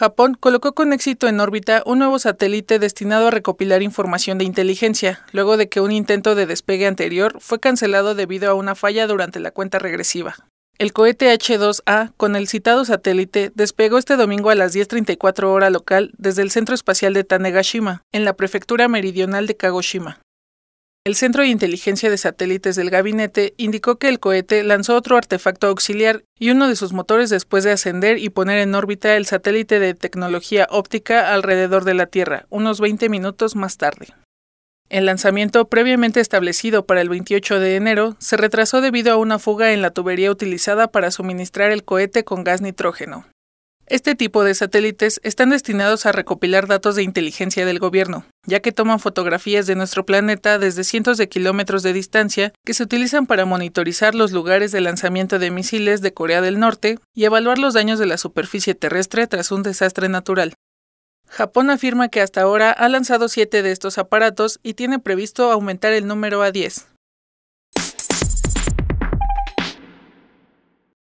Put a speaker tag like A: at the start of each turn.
A: Japón colocó con éxito en órbita un nuevo satélite destinado a recopilar información de inteligencia, luego de que un intento de despegue anterior fue cancelado debido a una falla durante la cuenta regresiva. El cohete H-2A, con el citado satélite, despegó este domingo a las 10.34 hora local desde el Centro Espacial de Tanegashima, en la prefectura meridional de Kagoshima. El Centro de Inteligencia de Satélites del Gabinete indicó que el cohete lanzó otro artefacto auxiliar y uno de sus motores después de ascender y poner en órbita el satélite de tecnología óptica alrededor de la Tierra, unos 20 minutos más tarde. El lanzamiento, previamente establecido para el 28 de enero, se retrasó debido a una fuga en la tubería utilizada para suministrar el cohete con gas nitrógeno. Este tipo de satélites están destinados a recopilar datos de inteligencia del gobierno, ya que toman fotografías de nuestro planeta desde cientos de kilómetros de distancia que se utilizan para monitorizar los lugares de lanzamiento de misiles de Corea del Norte y evaluar los daños de la superficie terrestre tras un desastre natural. Japón afirma que hasta ahora ha lanzado siete de estos aparatos y tiene previsto aumentar el número a diez.